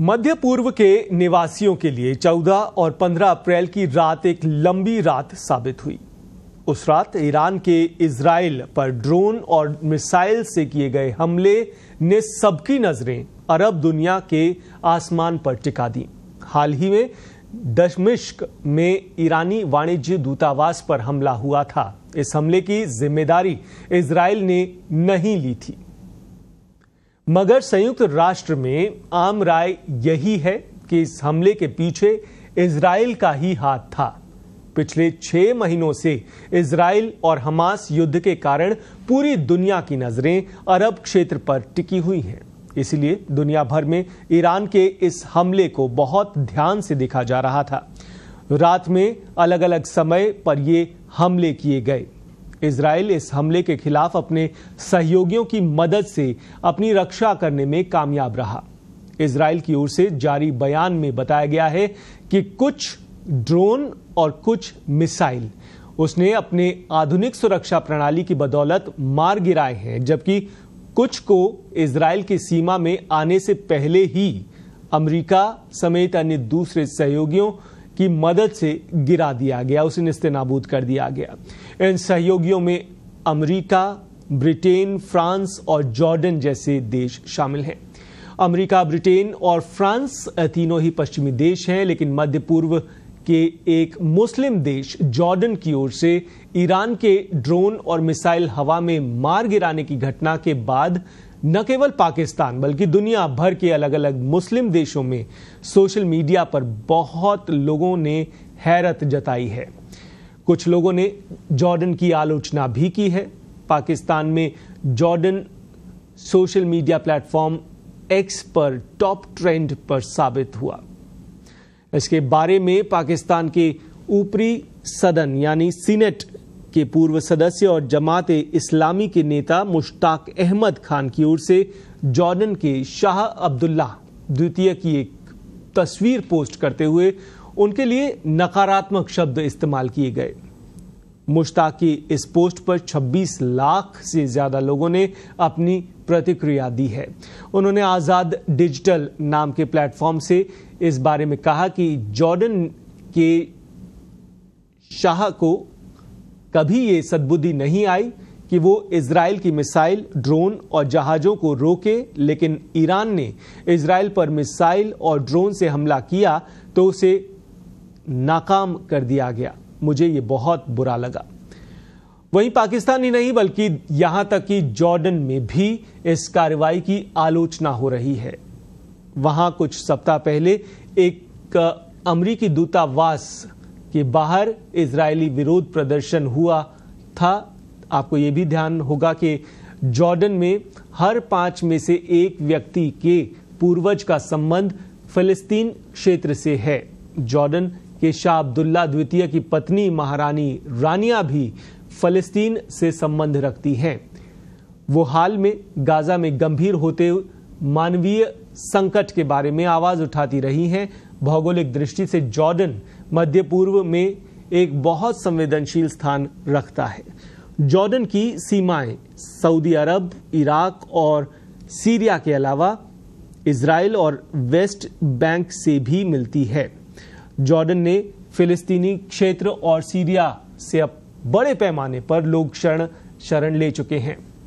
मध्य पूर्व के निवासियों के लिए 14 और 15 अप्रैल की रात एक लंबी रात साबित हुई उस रात ईरान के इसराइल पर ड्रोन और मिसाइल से किए गए हमले ने सबकी नजरें अरब दुनिया के आसमान पर टिका दी हाल ही में दशमिश्क में ईरानी वाणिज्य दूतावास पर हमला हुआ था इस हमले की जिम्मेदारी इसराइल ने नहीं ली थी मगर संयुक्त राष्ट्र में आम राय यही है कि इस हमले के पीछे इसराइल का ही हाथ था पिछले छह महीनों से इसराइल और हमास युद्ध के कारण पूरी दुनिया की नजरें अरब क्षेत्र पर टिकी हुई हैं इसलिए दुनिया भर में ईरान के इस हमले को बहुत ध्यान से देखा जा रहा था रात में अलग अलग समय पर ये हमले किए गए इसराइल इस हमले के खिलाफ अपने सहयोगियों की मदद से अपनी रक्षा करने में कामयाब रहा इसराइल की ओर से जारी बयान में बताया गया है कि कुछ ड्रोन और कुछ मिसाइल उसने अपने आधुनिक सुरक्षा प्रणाली की बदौलत मार गिराए हैं जबकि कुछ को इसराइल की सीमा में आने से पहले ही अमेरिका समेत अन्य दूसरे सहयोगियों की मदद से गिरा दिया गया उसे निस्त नाबूद कर दिया गया इन सहयोगियों में अमेरिका ब्रिटेन फ्रांस और जॉर्डन जैसे देश शामिल हैं अमेरिका ब्रिटेन और फ्रांस तीनों ही पश्चिमी देश हैं लेकिन मध्य पूर्व के एक मुस्लिम देश जॉर्डन की ओर से ईरान के ड्रोन और मिसाइल हवा में मार गिराने की घटना के बाद न केवल पाकिस्तान बल्कि दुनिया भर के अलग अलग मुस्लिम देशों में सोशल मीडिया पर बहुत लोगों ने हैरत जताई है कुछ लोगों ने जॉर्डन की आलोचना भी की है पाकिस्तान में Jordan social media platform X पर टॉप ट्रेंड पर साबित हुआ इसके बारे में पाकिस्तान के ऊपरी सदन यानी सीनेट के पूर्व सदस्य और जमात इस्लामी के नेता मुश्ताक अहमद खान की ओर से जॉर्डन के शाह अब्दुल्ला द्वितीय की एक तस्वीर पोस्ट करते हुए उनके लिए नकारात्मक शब्द इस्तेमाल किए गए मुश्ताक की इस पोस्ट पर 26 लाख से ज्यादा लोगों ने अपनी प्रतिक्रिया दी है उन्होंने आज़ाद डिजिटल नाम के प्लेटफॉर्म से इस बारे में कहा कि जॉर्डन के शाह को कभी ये सदबुद्धि नहीं आई कि वो इसराइल की मिसाइल ड्रोन और जहाज़ों को रोके लेकिन ईरान ने इसराइल पर मिसाइल और ड्रोन से हमला किया तो उसे नाकाम कर दिया गया मुझे ये बहुत बुरा लगा वहीं पाकिस्तान ही नहीं बल्कि यहां तक कि जॉर्डन में भी इस कार्रवाई की आलोचना हो रही है वहां कुछ सप्ताह पहले एक अमरीकी दूतावास कि बाहर इजरायली विरोध प्रदर्शन हुआ था आपको ये भी ध्यान होगा कि जॉर्डन में हर पांच में से एक व्यक्ति के पूर्वज का संबंध फिलिस्तीन क्षेत्र से है जॉर्डन के शाह अब्दुल्ला द्वितीय की पत्नी महारानी रानिया भी फलस्तीन से संबंध रखती हैं वो हाल में गाजा में गंभीर होते मानवीय संकट के बारे में आवाज उठाती रही हैं भौगोलिक दृष्टि से जॉर्डन मध्य पूर्व में एक बहुत संवेदनशील स्थान रखता है जॉर्डन की सीमाएं सऊदी अरब इराक और सीरिया के अलावा इसराइल और वेस्ट बैंक से भी मिलती है जॉर्डन ने फिलिस्तीनी क्षेत्र और सीरिया से अब बड़े पैमाने पर लोग शरण शरण ले चुके हैं